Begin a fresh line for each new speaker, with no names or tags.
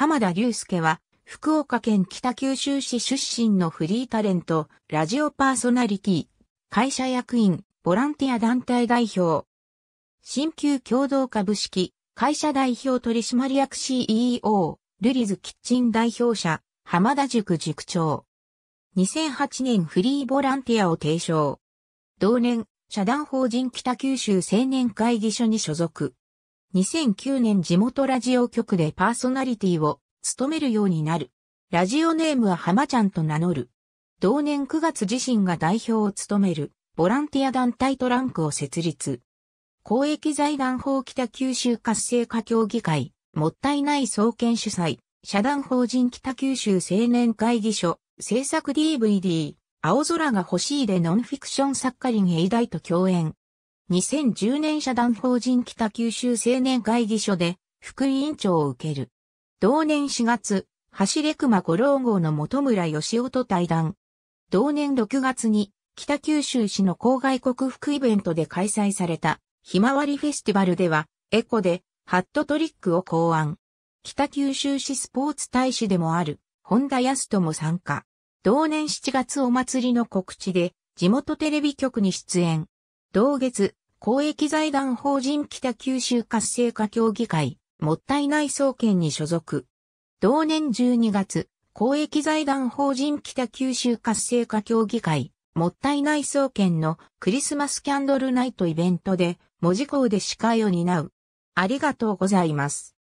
浜田隆介は、福岡県北九州市出身のフリータレント、ラジオパーソナリティ、会社役員、ボランティア団体代表、新旧共同株式、会社代表取締役 CEO、ルリズキッチン代表者、浜田塾塾長。2008年フリーボランティアを提唱。同年、社団法人北九州青年会議所に所属。2009年地元ラジオ局でパーソナリティを務めるようになる。ラジオネームは浜ちゃんと名乗る。同年9月自身が代表を務めるボランティア団体トランクを設立。公益財団法北九州活性化協議会、もったいない総研主催、社団法人北九州青年会議所、制作 DVD、青空が欲しいでノンフィクション作家林英大と共演、2010年社団法人北九州青年会議所で副委員長を受ける。同年4月、走れ熊五郎号の本村義夫と対談。同年6月に北九州市の郊外国服イベントで開催されたひまわりフェスティバルではエコでハットトリックを考案。北九州市スポーツ大使でもある本田康人も参加。同年7月お祭りの告知で地元テレビ局に出演。同月公益財団法人北九州活性化協議会、もったいない総研に所属。同年12月、公益財団法人北九州活性化協議会、もったいない総研のクリスマスキャンドルナイトイベントで、文字工で司会を担う。ありがとうございます。